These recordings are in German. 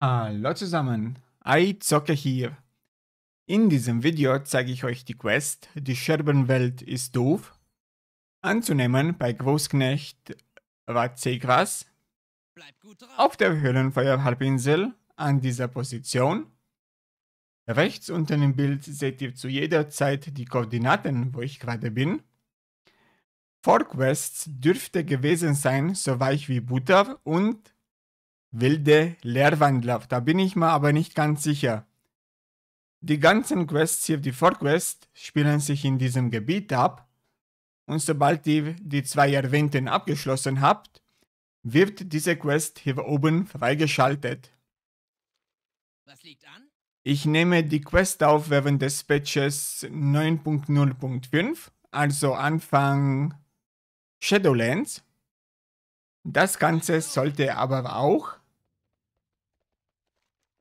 Hallo zusammen, iZocke hier. In diesem Video zeige ich euch die Quest Die Scherbenwelt ist doof. Anzunehmen bei Großknecht Watzegras. Auf der Höhlenfeuerhalbinsel an dieser Position. Rechts unten im Bild seht ihr zu jeder Zeit die Koordinaten, wo ich gerade bin. Vorquests dürfte gewesen sein, so weich wie Butter und wilde Leerwandler. Da bin ich mir aber nicht ganz sicher. Die ganzen Quests hier, die Vorquests, spielen sich in diesem Gebiet ab. Und sobald ihr die zwei erwähnten abgeschlossen habt, wird diese Quest hier oben freigeschaltet. Was liegt an? Ich nehme die Quest auf während des Patches 9.0.5, also Anfang Shadowlands. Das Ganze sollte aber auch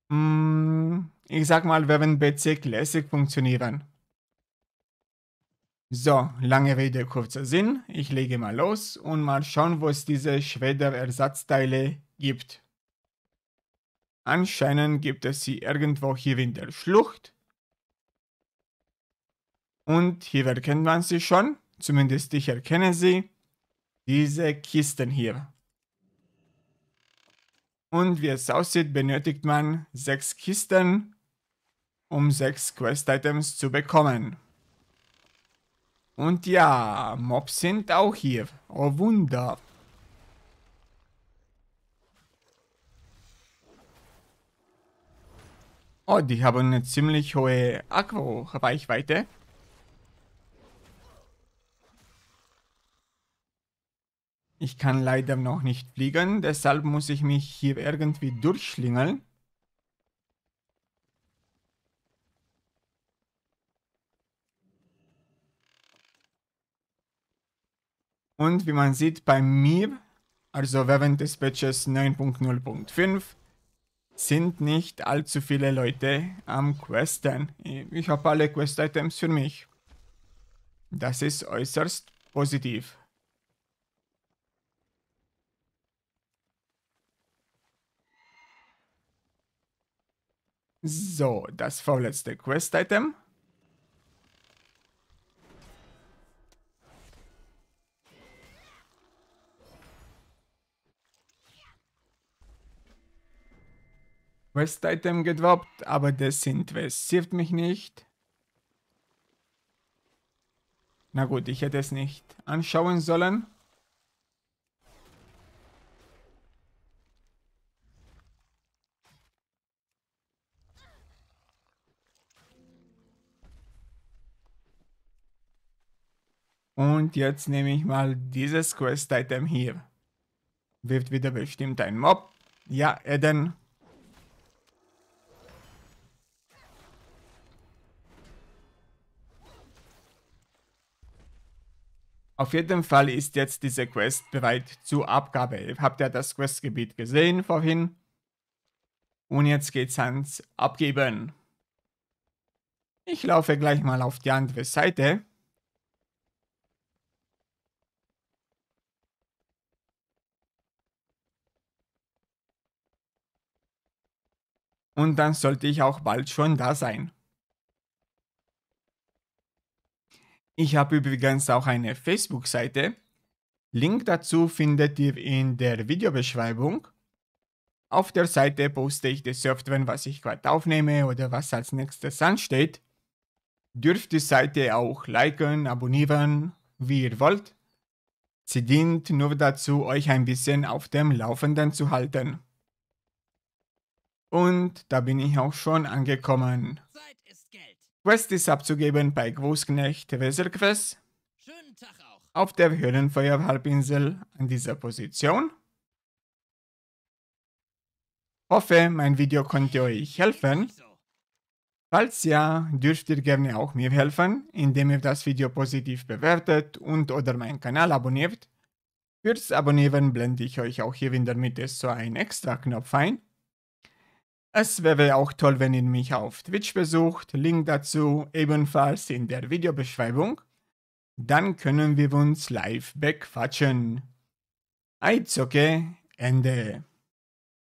Mm, ich sag mal, werden BC Classic funktionieren. So, lange Rede, kurzer Sinn. Ich lege mal los und mal schauen, wo es diese Schweder Ersatzteile gibt. Anscheinend gibt es sie irgendwo hier in der Schlucht. Und hier erkennt man sie schon, zumindest ich erkenne sie. Diese Kisten hier. Und wie es aussieht, benötigt man 6 Kisten, um 6 Quest-Items zu bekommen. Und ja, Mobs sind auch hier. Oh Wunder. Oh, die haben eine ziemlich hohe Akku-Reichweite. Ich kann leider noch nicht fliegen, deshalb muss ich mich hier irgendwie durchschlingeln. Und wie man sieht, bei mir, also während des Patches 9.0.5, sind nicht allzu viele Leute am Questen. Ich habe alle Quest-Items für mich. Das ist äußerst positiv. So, das vorletzte Quest-Item. Quest-Item gedroppt, aber das interessiert mich nicht. Na gut, ich hätte es nicht anschauen sollen. Und jetzt nehme ich mal dieses Quest-Item hier. Wirft wieder bestimmt ein Mob. Ja, Eden. Auf jeden Fall ist jetzt diese Quest bereit zur Abgabe. Habt ihr das Questgebiet gesehen vorhin? Und jetzt geht's ans Abgeben. Ich laufe gleich mal auf die andere Seite. und dann sollte ich auch bald schon da sein. Ich habe übrigens auch eine Facebook-Seite. Link dazu findet ihr in der Videobeschreibung. Auf der Seite poste ich das Software, was ich gerade aufnehme oder was als nächstes ansteht. Dürft die Seite auch liken, abonnieren, wie ihr wollt. Sie dient nur dazu, euch ein bisschen auf dem Laufenden zu halten. Und da bin ich auch schon angekommen. Zeit ist Geld. Quest ist abzugeben bei Großknecht Weserquest. Schönen Tag auch. Auf der Höhlenfeuerhalbinsel an dieser Position. Hoffe, mein Video konnte euch helfen. Falls ja, dürft ihr gerne auch mir helfen, indem ihr das Video positiv bewertet und oder meinen Kanal abonniert. Fürs Abonnieren blende ich euch auch hier in der Mitte so einen extra Knopf ein. Es wäre auch toll, wenn ihr mich auf Twitch besucht. Link dazu ebenfalls in der Videobeschreibung. Dann können wir uns live bequatschen. Eizocke, Ende.